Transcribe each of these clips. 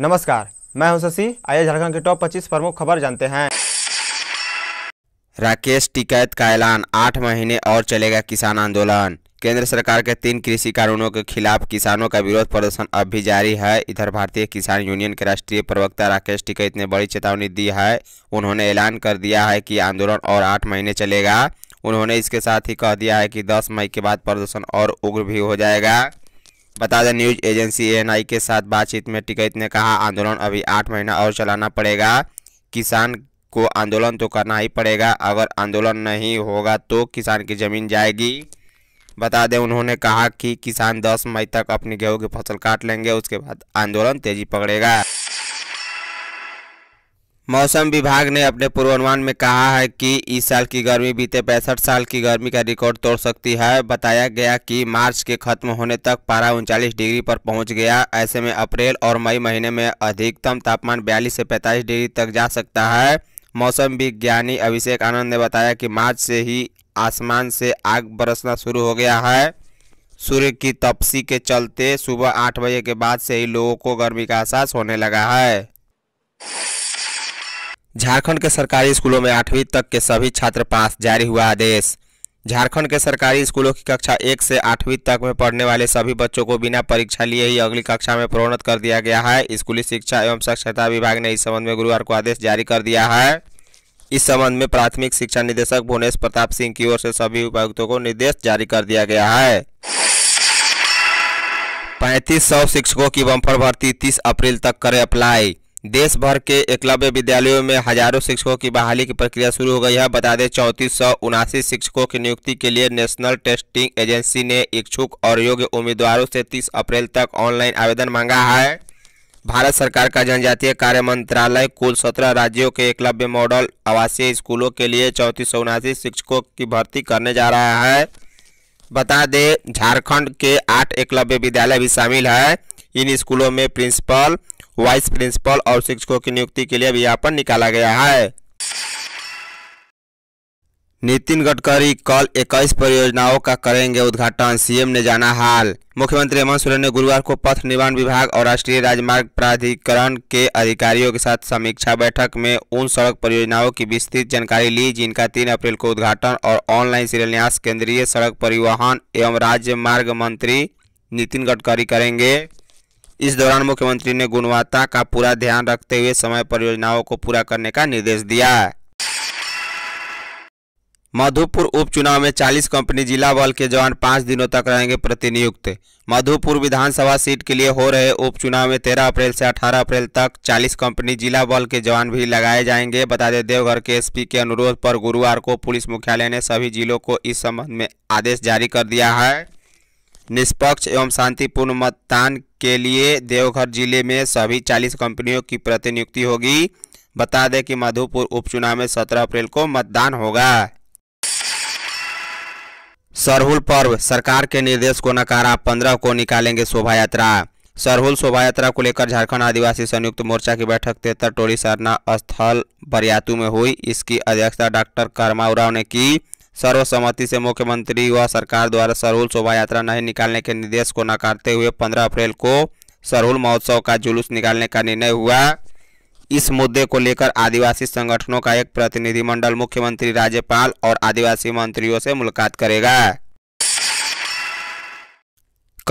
नमस्कार मैं हूं शशि आइए झारखंड के टॉप 25 प्रमुख खबर जानते हैं राकेश टिकैत का ऐलान आठ महीने और चलेगा किसान आंदोलन केंद्र सरकार के तीन कृषि कानूनों के खिलाफ किसानों का विरोध प्रदर्शन अब भी जारी है इधर भारतीय किसान यूनियन के राष्ट्रीय प्रवक्ता राकेश टिकैत ने बड़ी चेतावनी दी है उन्होंने ऐलान कर दिया है की आंदोलन और आठ महीने चलेगा उन्होंने इसके साथ ही कह दिया है कि 10 मई के बाद प्रदर्शन और उग्र भी हो जाएगा बता दें न्यूज एजेंसी एन के साथ बातचीत में टिकैत ने कहा आंदोलन अभी आठ महीना और चलाना पड़ेगा किसान को आंदोलन तो करना ही पड़ेगा अगर आंदोलन नहीं होगा तो किसान की ज़मीन जाएगी बता दें उन्होंने कहा कि किसान 10 मई तक अपनी गेहूं की फसल काट लेंगे उसके बाद आंदोलन तेजी पकड़ेगा मौसम विभाग ने अपने पूर्वानुमान में कहा है कि इस साल की गर्मी बीते पैंसठ साल की गर्मी का रिकॉर्ड तोड़ सकती है बताया गया कि मार्च के खत्म होने तक पारा उनचालीस डिग्री पर पहुंच गया ऐसे में अप्रैल और मई महीने में अधिकतम तापमान बयालीस से पैंतालीस डिग्री तक जा सकता है मौसम विज्ञानी अभिषेक आनंद ने बताया कि मार्च से ही आसमान से आग बरसना शुरू हो गया है सूर्य की तपसी के चलते सुबह आठ बजे के बाद से ही लोगों को गर्मी का एहसास होने लगा है झारखंड के सरकारी स्कूलों में आठवीं तक के सभी छात्र पास जारी हुआ आदेश झारखंड के सरकारी स्कूलों की कक्षा एक से आठवीं तक में पढ़ने वाले सभी बच्चों को बिना परीक्षा लिए ही अगली कक्षा में प्रोन्नत कर दिया गया है स्कूली शिक्षा एवं साक्षरता विभाग ने इस संबंध में गुरुवार को आदेश जारी कर दिया है इस संबंध में प्राथमिक शिक्षा निदेशक भुवनेश प्रताप सिंह की ओर से सभी उपायुक्तों को निर्देश जारी कर दिया गया है पैंतीस सौ शिक्षकों की बम्पर भर्ती तीस अप्रैल तक करे अप्लाई देश भर के एकलव्य विद्यालयों में हजारों शिक्षकों की बहाली की प्रक्रिया शुरू हो गई है बता दें चौंतीस सौ उनासी शिक्षकों की नियुक्ति के लिए नेशनल टेस्टिंग एजेंसी ने इच्छुक और योग्य उम्मीदवारों से 30 अप्रैल तक ऑनलाइन आवेदन मांगा है भारत सरकार का जनजातीय कार्य मंत्रालय कुल सत्रह राज्यों के एकलव्य मॉडल आवासीय स्कूलों के लिए चौंतीस सौ उनासी शिक्षकों की भर्ती करने जा रहा है बता दें झारखंड के आठ एकलव्य विद्यालय भी शामिल है इन स्कूलों में प्रिंसिपल वाइस प्रिंसिपल और शिक्षकों की नियुक्ति के लिए विज्ञापन निकाला गया है नितिन गडकरी कल 21 परियोजनाओं का करेंगे उद्घाटन सीएम ने जाना हाल मुख्यमंत्री हेमंत सोरेन ने गुरुवार को पथ निर्माण विभाग और राष्ट्रीय राजमार्ग प्राधिकरण के अधिकारियों के साथ समीक्षा बैठक में उन सड़क परियोजनाओं की विस्तृत जानकारी ली जिनका 3 अप्रैल को उद्घाटन और ऑनलाइन शिलान्यास केंद्रीय सड़क परिवहन एवं राज्य मार्ग मंत्री नितिन गडकरी करेंगे इस दौरान मुख्यमंत्री ने गुणवत्ता का पूरा ध्यान रखते हुए समय पर योजनाओं को पूरा करने का निर्देश दिया मधुपुर उपचुनाव में 40 कंपनी जिला बल के जवान पाँच दिनों तक रहेंगे प्रतिनियुक्त मधुपुर विधानसभा सीट के लिए हो रहे उपचुनाव में 13 अप्रैल से 18 अप्रैल तक 40 कंपनी जिला बल के जवान भी लगाए जाएंगे बता दें देवघर के एसपी के अनुरोध पर गुरुवार को पुलिस मुख्यालय ने सभी जिलों को इस संबंध में आदेश जारी कर दिया है निष्पक्ष एवं शांतिपूर्ण मतदान के लिए देवघर जिले में सभी 40 कंपनियों की प्रतिनियुक्ति होगी बता दें कि मधुपुर उपचुनाव में 17 अप्रैल को मतदान होगा सरहुल पर्व सरकार के निर्देश को नकारा पंद्रह को निकालेंगे शोभा यात्रा सरहुल शोभा यात्रा को लेकर झारखंड आदिवासी संयुक्त मोर्चा की बैठक तेतर टोली सरना स्थल बरियातू में हुई इसकी अध्यक्षता डॉक्टर कर्मा उराव ने की सर्वसम्मति से मुख्यमंत्री व सरकार द्वारा सरहुल शोभा यात्रा नहीं निकालने के निर्देश को नकारते हुए 15 अप्रैल को सरहुल महोत्सव का जुलूस निकालने का निर्णय हुआ इस मुद्दे को लेकर आदिवासी संगठनों का एक प्रतिनिधिमंडल मुख्यमंत्री राज्यपाल और आदिवासी मंत्रियों से मुलाकात करेगा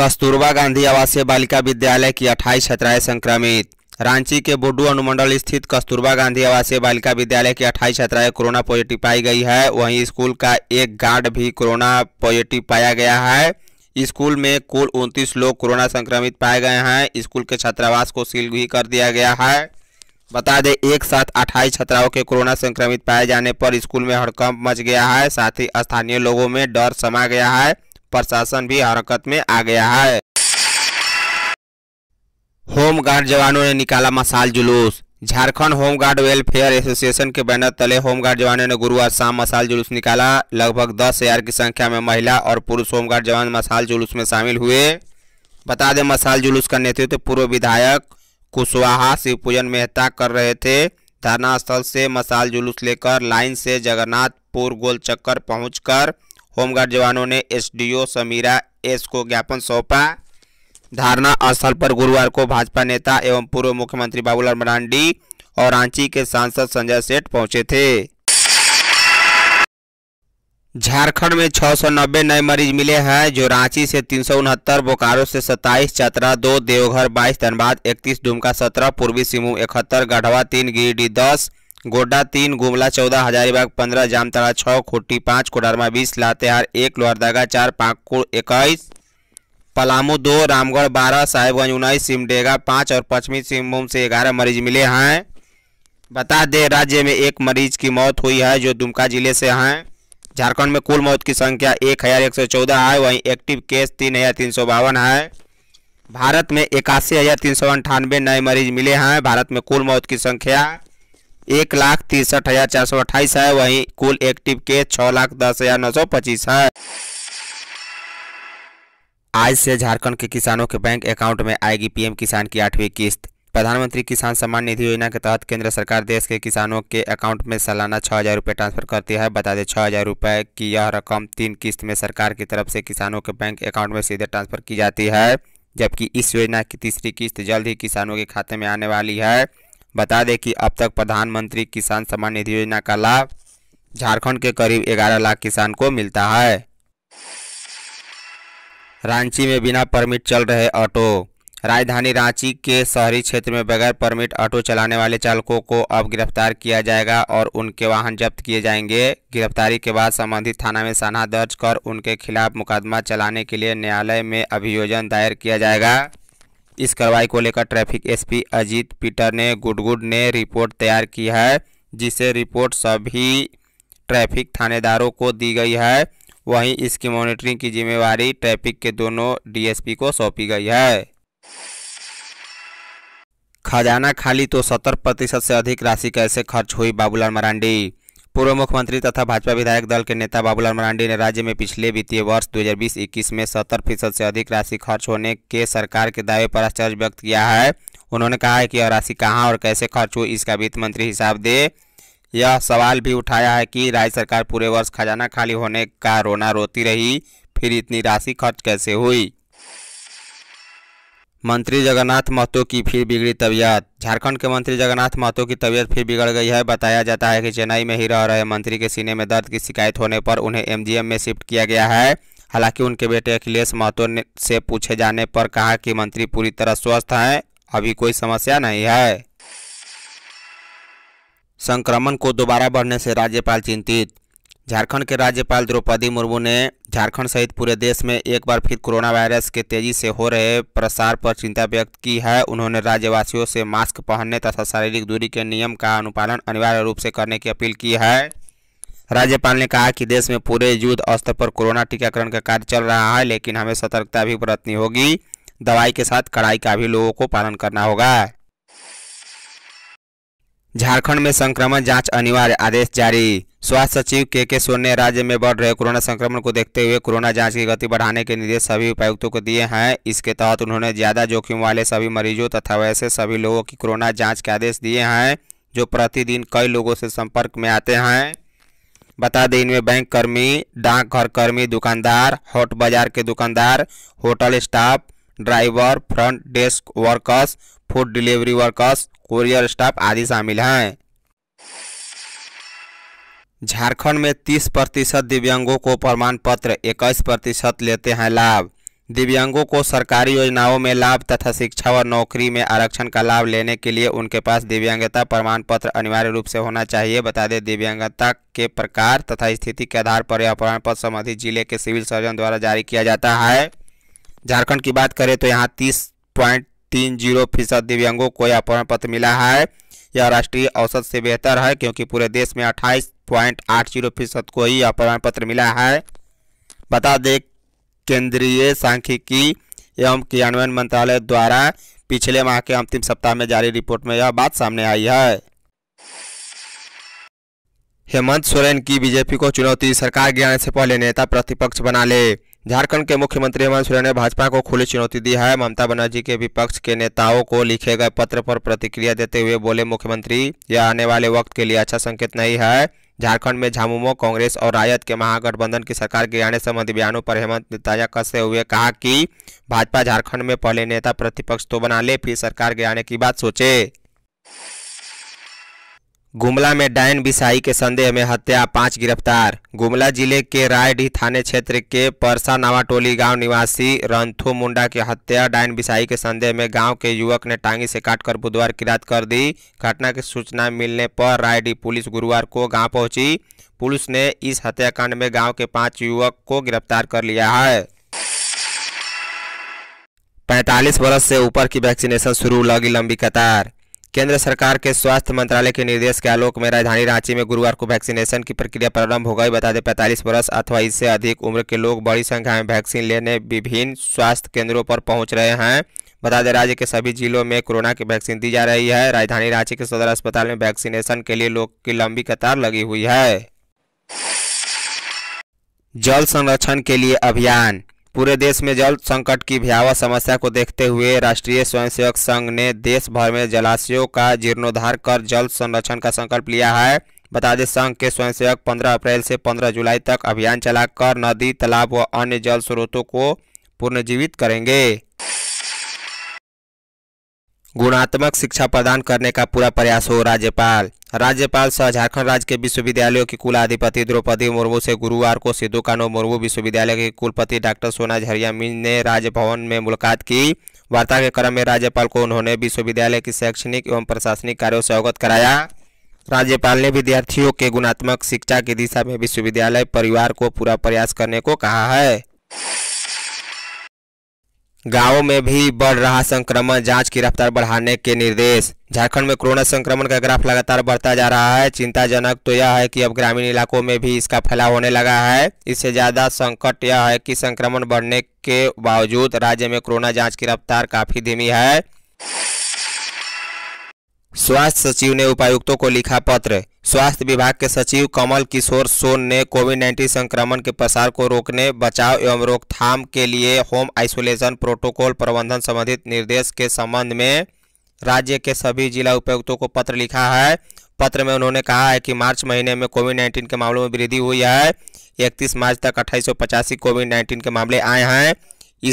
कस्तूरबा गांधी आवासीय बालिका विद्यालय की अट्ठाईस छात्राएं संक्रमित रांची के बोडू अनुमंडल स्थित कस्तूरबा गांधी आवासीय बालिका विद्यालय की अट्ठाईस छात्राएं कोरोना पॉजिटिव पाई गई है वहीं स्कूल का एक गार्ड भी कोरोना पॉजिटिव पाया गया है स्कूल में कुल 29 लोग कोरोना संक्रमित पाए गए हैं स्कूल के छात्रावास को सील भी कर दिया गया है बता दें एक साथ अट्ठाईस छात्राओं के कोरोना संक्रमित पाए जाने पर स्कूल में हड़कंप मच गया है साथ ही स्थानीय लोगों में डर समा गया है प्रशासन भी हरकत में आ गया है होमगार्ड जवानों ने निकाला मसाल जुलूस झारखंड होमगार्ड वेलफेयर एसोसिएशन के बैनर तले होमगार्ड जवानों ने गुरुवार शाम मसाल जुलूस निकाला लगभग दस हजार की संख्या में महिला और पुरुष होमगार्ड जवान मसाल जुलूस में शामिल हुए बता दें मसाल जुलूस का नेतृत्व पूर्व विधायक कुशवाहा शिव पूजन मेहता कर रहे थे धरना स्थल से मसाल जुलूस लेकर लाइन से जगन्नाथपुर गोल चक्कर पहुंचकर होमगार्ड जवानों ने एस समीरा एस को ज्ञापन सौंपा धारणा स्थल पर गुरुवार को भाजपा नेता एवं पूर्व मुख्यमंत्री बाबूलाल मरांडी और रांची के सांसद संजय सेठ पहुंचे थे झारखंड में 690 नए मरीज मिले हैं जो रांची से तीन बोकारो से 27, चतरा 2, देवघर 22, धनबाद 31, डुमका 17, पूर्वी सिंहू 71, गढ़वा 3, गिरिडीह 10, गोड्डा 3, गुमला 14, हजारीबाग 15, जामताड़ा 6, खुट्टी 5, कोडरमा 20, लातेहार 1, लोहरदगा 4, पाकुड़ 21, पलामू दो रामगढ़ बारह साहिबगंज उन्नीस सिमडेगा पाँच और पश्चिमी सिंहभूम से ग्यारह मरीज मिले हैं बता दें राज्य में एक मरीज की मौत हुई है जो दुमका जिले से हैं झारखंड में कुल मौत की संख्या एक हज़ार एक सौ चौदह है वहीं एक्टिव केस तीन हज़ार तीन सौ बावन है भारत में इक्यासी हज़ार तीन सौ अंठानवे नए मरीज मिले हैं भारत में कुल मौत की संख्या एक लाख तिरसठ हज़ार चार सौ अट्ठाईस है वहीं कुल एक्टिव केस छः लाख दस हज़ार नौ सौ पच्चीस है आज से झारखंड के किसानों के बैंक अकाउंट में आएगी पीएम किसान की आठवीं किस्त प्रधानमंत्री किसान सम्मान निधि योजना के तहत केंद्र सरकार देश के किसानों के अकाउंट में सालाना छः हज़ार रुपये ट्रांसफर करती है बता दें छः हज़ार रुपये की यह रकम तीन किस्त में सरकार की तरफ से किसानों के बैंक अकाउंट में सीधे ट्रांसफर की जाती है जबकि इस योजना की तीसरी किस्त जल्द ही किसानों के खाते में आने वाली है बता दें कि अब तक प्रधानमंत्री किसान सम्मान निधि योजना का लाभ झारखंड के करीब ग्यारह लाख किसान को मिलता है रांची में बिना परमिट चल रहे ऑटो राजधानी रांची के शहरी क्षेत्र में बगैर परमिट ऑटो चलाने वाले चालकों को अब गिरफ्तार किया जाएगा और उनके वाहन जब्त किए जाएंगे गिरफ्तारी के बाद संबंधित थाना में सना दर्ज कर उनके खिलाफ मुकदमा चलाने के लिए न्यायालय में अभियोजन दायर किया जाएगा इस कार्रवाई को लेकर ट्रैफिक एसपी अजीत पीटर ने गुडगुड ने रिपोर्ट तैयार की है जिसे रिपोर्ट सभी ट्रैफिक थानेदारों को दी गई है वहीं इसकी मॉनिटरिंग की जिम्मेवारी ट्रैफिक के दोनों डीएसपी को सौंपी गई है खजाना खाली तो सत्तर प्रतिशत से अधिक राशि कैसे खर्च हुई बाबूलाल मरांडी पूर्व मुख्यमंत्री तथा भाजपा विधायक दल के नेता बाबूलाल मरांडी ने राज्य में पिछले वित्तीय वर्ष 2020-21 में सत्तर फीसद से अधिक राशि खर्च होने के सरकार के दावे पर आश्चर्य व्यक्त किया है उन्होंने कहा है कि यह राशि कहां और कैसे खर्च हुई इसका वित्त मंत्री हिसाब दे यह सवाल भी उठाया है कि राज्य सरकार पूरे वर्ष खजाना खाली होने का रोना रोती रही फिर इतनी राशि खर्च कैसे हुई मंत्री जगन्नाथ महतो की फिर बिगड़ी तबीयत झारखंड के मंत्री जगन्नाथ महतो की तबीयत फिर बिगड़ गई है बताया जाता है कि चेन्नई में ही रह रहे मंत्री के सीने में दर्द की शिकायत होने पर उन्हें एमजीएम में शिफ्ट किया गया है हालांकि उनके बेटे अखिलेश महतो ने से पूछे जाने पर कहा कि मंत्री पूरी तरह स्वस्थ हैं अभी कोई समस्या नहीं है संक्रमण को दोबारा बढ़ने से राज्यपाल चिंतित झारखंड के राज्यपाल द्रौपदी मुर्मू ने झारखंड सहित पूरे देश में एक बार फिर कोरोना वायरस के तेजी से हो रहे प्रसार पर चिंता व्यक्त की है उन्होंने राज्यवासियों से मास्क पहनने तथा शारीरिक दूरी के नियम का अनुपालन अनिवार्य रूप से करने की अपील की है राज्यपाल ने कहा कि देश में पूरे युद्ध स्तर पर कोरोना टीकाकरण का कार्य चल रहा है लेकिन हमें सतर्कता भी बरतनी होगी दवाई के साथ कड़ाई का भी लोगों को पालन करना होगा झारखंड में संक्रमण जांच अनिवार्य आदेश जारी स्वास्थ्य सचिव के के सोन ने राज्य में बढ़ रहे कोरोना संक्रमण को देखते हुए कोरोना जांच की गति बढ़ाने के निर्देश सभी उपायुक्तों को दिए हैं इसके तहत उन्होंने ज़्यादा जोखिम वाले सभी मरीजों तथा वैसे सभी लोगों की कोरोना जांच के आदेश दिए हैं जो प्रतिदिन कई लोगों से संपर्क में आते हैं बता दें इनमें बैंक कर्मी डाकघर कर्मी दुकानदार हॉट बाजार के दुकानदार hotel staff driver front desk workers food delivery workers courier staff आदि शामिल हैं झारखंड में 30 प्रतिशत दिव्यांगों को प्रमाण पत्र इक्कीस प्रतिशत लेते हैं लाभ दिव्यांगों को सरकारी योजनाओं में लाभ तथा शिक्षा और नौकरी में आरक्षण का लाभ लेने के लिए उनके पास दिव्यांगता प्रमाण पत्र अनिवार्य रूप से होना चाहिए बता दें दिव्यांगता के प्रकार तथा स्थिति के आधार पर यह प्रमाण पत्र संबंधित जिले के सिविल सर्जन द्वारा जारी किया जाता है झारखंड की बात करें तो यहाँ तीस पॉइंट तीन जीरो फीसद दिव्यांगों को यह प्रमाण पत्र मिला है यह राष्ट्रीय औसत से बेहतर है क्योंकि पूरे देश में अट्ठाईस पॉइंट आठ जीरो फीसद को ही यह प्रमाण पत्र मिला है बता दें केंद्रीय सांख्यिकी एवं क्रियान्वयन मंत्रालय द्वारा पिछले माह के अंतिम सप्ताह में जारी रिपोर्ट में यह बात सामने आई है हेमंत सोरेन की बीजेपी को चुनौती सरकार गिराने से पहले नेता प्रतिपक्ष बना ले झारखंड के मुख्यमंत्री हेमंत सोरेन ने भाजपा को खुली चुनौती दी है ममता बनर्जी के विपक्ष के नेताओं को लिखे गए पत्र पर प्रतिक्रिया देते हुए बोले मुख्यमंत्री यह आने वाले वक्त के लिए अच्छा संकेत नहीं है झारखंड में झामुमो कांग्रेस और रायत के महागठबंधन की सरकार गिराने संबंधी बयानों पर हेमंत ताजा कसते हुए कहा कि भाजपा झारखंड में पहले नेता प्रतिपक्ष तो बना ले फिर सरकार गिराने की बात सोचे गुमला में डायन बिसाई के संदेह में हत्या पांच गिरफ्तार गुमला जिले के रायडी थाने क्षेत्र के परसा नावा टोली गांव निवासी रंथु मुंडा की हत्या डायन बिसाई के संदेह में गांव के युवक ने टांगी से काटकर बुधवार की रात कर दी घटना की सूचना मिलने पर रायडीह पुलिस गुरुवार को गांव पहुंची पुलिस ने इस हत्याकांड में गाँव के पाँच युवक को गिरफ्तार कर लिया है पैंतालीस वर्ष से ऊपर की वैक्सीनेशन शुरू लगी लंबी कतार केंद्र सरकार के स्वास्थ्य मंत्रालय के निर्देश के आलोक में राजधानी रांची में गुरुवार को वैक्सीनेशन की प्रक्रिया प्रारंभ हो गई बता दें पैंतालीस वर्ष अथवा इससे अधिक उम्र के लोग बड़ी संख्या में वैक्सीन लेने विभिन्न स्वास्थ्य केंद्रों पर पहुंच रहे हैं बता दें राज्य के सभी जिलों में कोरोना की वैक्सीन दी जा रही है राजधानी रांची के सदर अस्पताल में वैक्सीनेशन के लिए लोग की लंबी कतार लगी हुई है जल संरक्षण के लिए अभियान पूरे देश में जल संकट की भयावह समस्या को देखते हुए राष्ट्रीय स्वयंसेवक संघ ने देश भर में जलाशयों का जीर्णोद्धार कर जल संरक्षण का संकल्प लिया है बता दें संघ के स्वयंसेवक 15 अप्रैल से 15 जुलाई तक अभियान चलाकर नदी तालाब व अन्य जल स्रोतों को पुनर्जीवित करेंगे गुणात्मक शिक्षा प्रदान करने का पूरा प्रयास हो राज्यपाल राज्यपाल सह झारखंड राज्य के विश्वविद्यालयों के कुलाधिपति द्रौपदी मुर्मू से गुरुवार को सिद्धू कानो मुर्मू विश्वविद्यालय के कुलपति डॉक्टर सोना झरिया मिंज ने राजभवन में मुलाकात की वार्ता के क्रम में राज्यपाल को उन्होंने विश्वविद्यालय की शैक्षणिक एवं प्रशासनिक कार्यों से अवगत कराया राज्यपाल ने विद्यार्थियों के गुणात्मक शिक्षा की दिशा में विश्वविद्यालय परिवार को पूरा प्रयास करने को कहा है गांवों में भी बढ़ रहा संक्रमण जांच की रफ्तार बढ़ाने के निर्देश झारखंड में कोरोना संक्रमण का ग्राफ लगातार बढ़ता जा रहा है चिंताजनक तो यह है कि अब ग्रामीण इलाकों में भी इसका फैलाव होने लगा है इससे ज्यादा संकट यह है कि संक्रमण बढ़ने के बावजूद राज्य में कोरोना जांच की रफ्तार काफी धीमी है स्वास्थ्य सचिव ने उपायुक्तों को लिखा पत्र स्वास्थ्य विभाग के सचिव कमल किशोर सोन ने कोविड नाइन्टीन संक्रमण के प्रसार को रोकने बचाव एवं रोकथाम के लिए होम आइसोलेशन प्रोटोकॉल प्रबंधन संबंधित निर्देश के संबंध में राज्य के सभी जिला उपायुक्तों को पत्र लिखा है पत्र में उन्होंने कहा है कि मार्च महीने में कोविड नाइन्टीन के मामलों में वृद्धि हुई है इकतीस मार्च तक अट्ठाईस कोविड नाइन्टीन के मामले आए हैं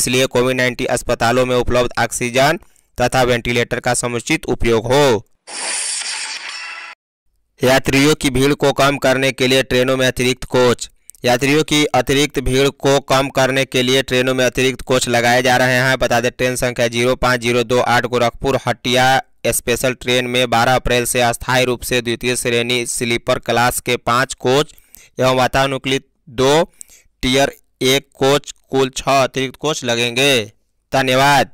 इसलिए कोविड नाइन्टीन अस्पतालों में उपलब्ध ऑक्सीजन तथा वेंटिलेटर का समुचित उपयोग हो यात्रियों की भीड़ को कम करने के लिए ट्रेनों में अतिरिक्त कोच यात्रियों की अतिरिक्त भीड़ को कम करने के लिए ट्रेनों में अतिरिक्त कोच लगाए जा रहे हैं बता दें ट्रेन संख्या जीरो पाँच जीरो दो आठ गोरखपुर हटिया स्पेशल ट्रेन में 12 अप्रैल से अस्थायी रूप से द्वितीय श्रेणी स्लीपर क्लास के पाँच कोच एवं वातानुकूलित दो टीयर एक कोच कुल छः अतिरिक्त कोच लगेंगे धन्यवाद